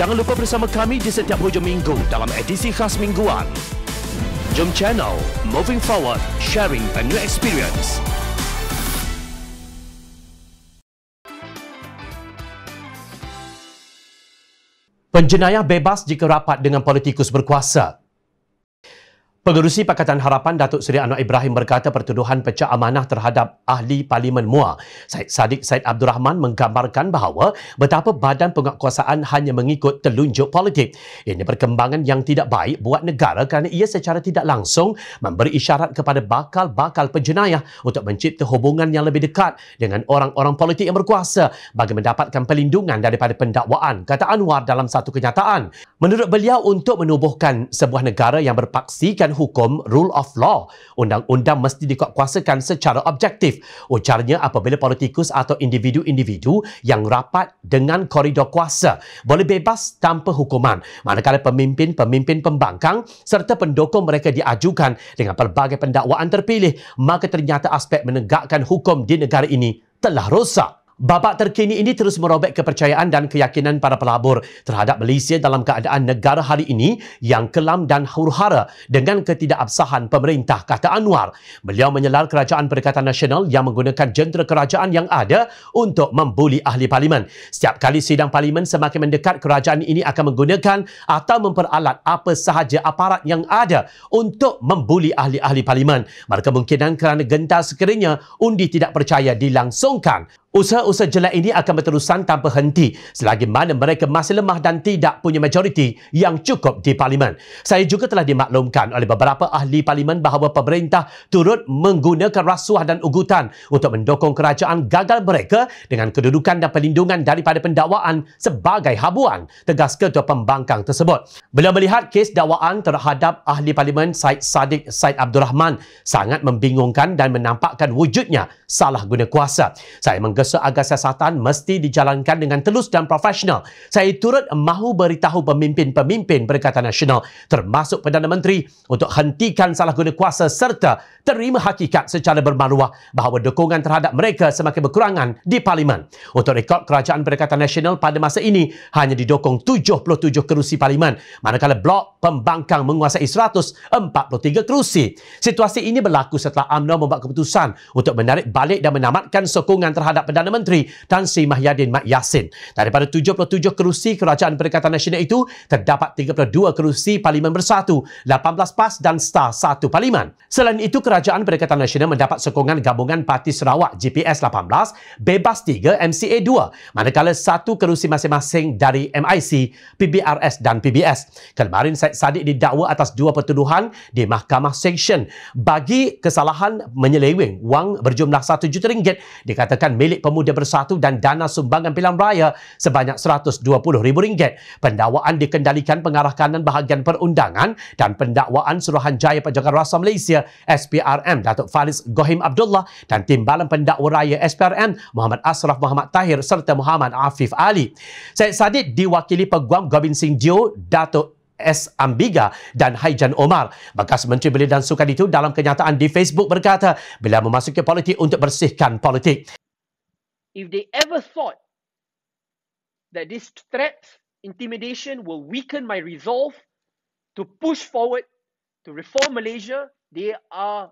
Jangan lupa bersama kami di setiap hujung minggu dalam edisi khas mingguan. Jom channel Moving Forward, sharing a new experience. Penjenayah bebas jika rapat dengan politikus berkuasa. Pengerusi Pakatan Harapan Datuk Seri Anwar Ibrahim berkata pertuduhan pecah amanah terhadap ahli Parlimen MUA Syed Sadiq Said Abdul Rahman menggambarkan bahawa betapa badan penguatkuasaan hanya mengikut telunjuk politik. Ini perkembangan yang tidak baik buat negara kerana ia secara tidak langsung memberi isyarat kepada bakal-bakal penjenayah untuk mencipta hubungan yang lebih dekat dengan orang-orang politik yang berkuasa bagi mendapatkan perlindungan daripada pendakwaan, kata Anwar dalam satu kenyataan. Menurut beliau untuk menubuhkan sebuah negara yang berpaksikan hukum, rule of law. Undang-undang mesti dikuatkuasakan secara objektif. Ucarnya apabila politikus atau individu-individu yang rapat dengan koridor kuasa boleh bebas tanpa hukuman. Manakala pemimpin-pemimpin pembangkang serta pendukung mereka diajukan dengan pelbagai pendakwaan terpilih, maka ternyata aspek menegakkan hukum di negara ini telah rosak. Babak terkini ini terus merobek kepercayaan dan keyakinan para pelabur terhadap Malaysia dalam keadaan negara hari ini yang kelam dan huru-hara dengan ketidakabsahan pemerintah, kata Anwar. Beliau menyelar Kerajaan Perikatan Nasional yang menggunakan jentera kerajaan yang ada untuk membuli ahli parlimen. Setiap kali sidang parlimen semakin mendekat, kerajaan ini akan menggunakan atau memperalat apa sahaja aparat yang ada untuk membuli ahli-ahli parlimen. Berkemungkinan kerana gentar sekiranya undi tidak percaya dilangsungkan. Usaha-usaha jelek ini akan berterusan tanpa henti selagi mana mereka masih lemah dan tidak punya majoriti yang cukup di parlimen. Saya juga telah dimaklumkan oleh beberapa ahli parlimen bahawa pemerintah turut menggunakan rasuah dan ugutan untuk mendukung kerajaan gagal mereka dengan kedudukan dan perlindungan daripada pendakwaan sebagai habuan, tegas ketua pembangkang tersebut. Beliau melihat kes dakwaan terhadap ahli parlimen Said Sadiq Said Abdul Rahman sangat membingungkan dan menampakkan wujudnya salah guna kuasa. Saya meng- berdesa agar siasatan mesti dijalankan dengan telus dan profesional. Saya turut mahu beritahu pemimpin-pemimpin Perikatan Nasional termasuk Perdana Menteri untuk hentikan salah guna kuasa serta terima hakikat secara bermaruah bahawa dukungan terhadap mereka semakin berkurangan di Parlimen. Untuk rekod Kerajaan Perikatan Nasional pada masa ini hanya didukung 77 kerusi Parlimen manakala blok pembangkang menguasai 143 kerusi. Situasi ini berlaku setelah UMNO membuat keputusan untuk menarik balik dan menamatkan sokongan terhadap Perdana Menteri Tan Sri Mahyadin Mat Yassin. Daripada 77 kerusi Kerajaan Perikatan Nasional itu, terdapat 32 kerusi Parlimen Bersatu, 18 PAS dan STAR 1 Parlimen. Selain itu, Kerajaan Perikatan Nasional mendapat sokongan gabungan Parti Sarawak GPS 18, Bebas 3, MCA 2, manakala satu kerusi masing-masing dari MIC, PBRS dan PBS. Kemarin Syed Saddiq didakwa atas dua pertuduhan di Mahkamah Sanction bagi kesalahan menyelewing wang berjumlah 1 juta ringgit dikatakan milik Pemuda Bersatu dan dana sumbangan pilihan raya sebanyak RM120,000. Pendakwaan dikendalikan pengarah kanan bahagian perundangan dan pendakwaan Suruhanjaya Pejabat Rasa Malaysia SPRM Datuk Faris Gohim Abdullah dan Timbalan Pendakwa Raya SPRM Muhammad Asraf Muhammad Tahir serta Muhammad Afif Ali. Syed Sadid diwakili Peguam Gobin Singh Jio Datuk S. Ambiga dan Haijan Omar. Bekas Menteri Belia dan Sukan itu dalam kenyataan di Facebook berkata bila memasuki politik untuk bersihkan politik if they ever thought that these threats, intimidation will weaken my resolve to push forward to reform Malaysia, they are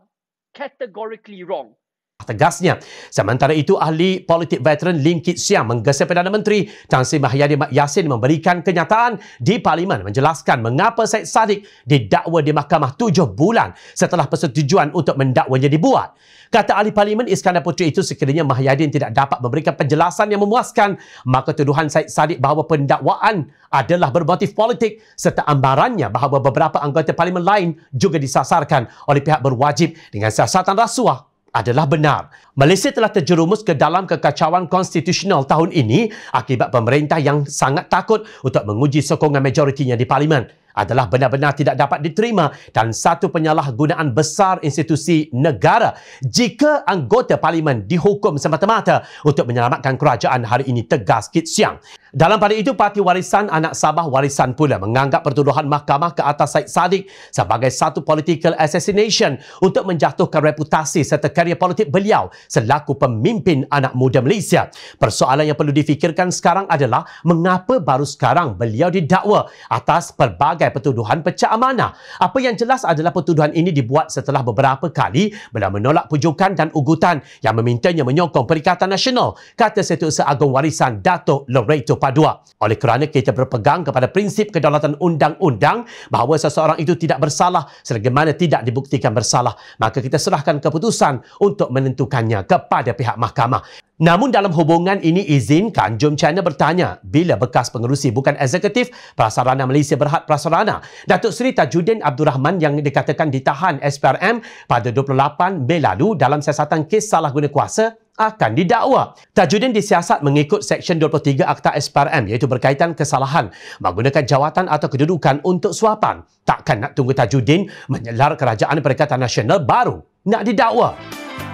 categorically wrong. Tegasnya. Sementara itu, ahli politik veteran Lim Kit Siang menggesa Perdana Menteri Tan Sri Mahyadi Mak Yassin memberikan kenyataan di Parlimen menjelaskan mengapa Syed Saddiq didakwa di mahkamah tujuh bulan setelah persetujuan untuk mendakwanya dibuat. Kata ahli parlimen Iskandar Putri itu sekiranya Mahyadin tidak dapat memberikan penjelasan yang memuaskan maka tuduhan Said Sadiq bahawa pendakwaan adalah bermotif politik serta ambarannya bahawa beberapa anggota parlimen lain juga disasarkan oleh pihak berwajib dengan siasatan rasuah adalah benar. Malaysia telah terjerumus ke dalam kekacauan konstitusional tahun ini akibat pemerintah yang sangat takut untuk menguji sokongan majoritinya di parlimen adalah benar-benar tidak dapat diterima dan satu penyalahgunaan besar institusi negara jika anggota parlimen dihukum semata-mata untuk menyelamatkan kerajaan hari ini tegas Kit Siang. Dalam pada itu, Parti Warisan Anak Sabah Warisan pula menganggap pertuduhan mahkamah ke atas Said Sadiq sebagai satu political assassination untuk menjatuhkan reputasi serta karya politik beliau selaku pemimpin anak muda Malaysia. Persoalan yang perlu difikirkan sekarang adalah mengapa baru sekarang beliau didakwa atas pelbagai sebagai pertuduhan pecah amanah. Apa yang jelas adalah pertuduhan ini dibuat setelah beberapa kali beliau menolak pujukan dan ugutan yang memintanya menyokong Perikatan Nasional, kata Setiausaha Agong Warisan Dato' Loreto Padua. Oleh kerana kita berpegang kepada prinsip kedaulatan undang-undang bahawa seseorang itu tidak bersalah selagi mana tidak dibuktikan bersalah, maka kita serahkan keputusan untuk menentukannya kepada pihak mahkamah. Namun dalam hubungan ini izinkan Jom China bertanya bila bekas pengerusi bukan eksekutif Prasarana Malaysia Berhad Prasarana Datuk Seri Tajuddin Abdul Rahman yang dikatakan ditahan SPRM pada 28 Mei lalu dalam siasatan kes salah guna kuasa akan didakwa. Tajuddin disiasat mengikut Seksyen 23 Akta SPRM iaitu berkaitan kesalahan menggunakan jawatan atau kedudukan untuk suapan. Takkan nak tunggu Tajuddin menyelar Kerajaan Perikatan Nasional baru nak didakwa.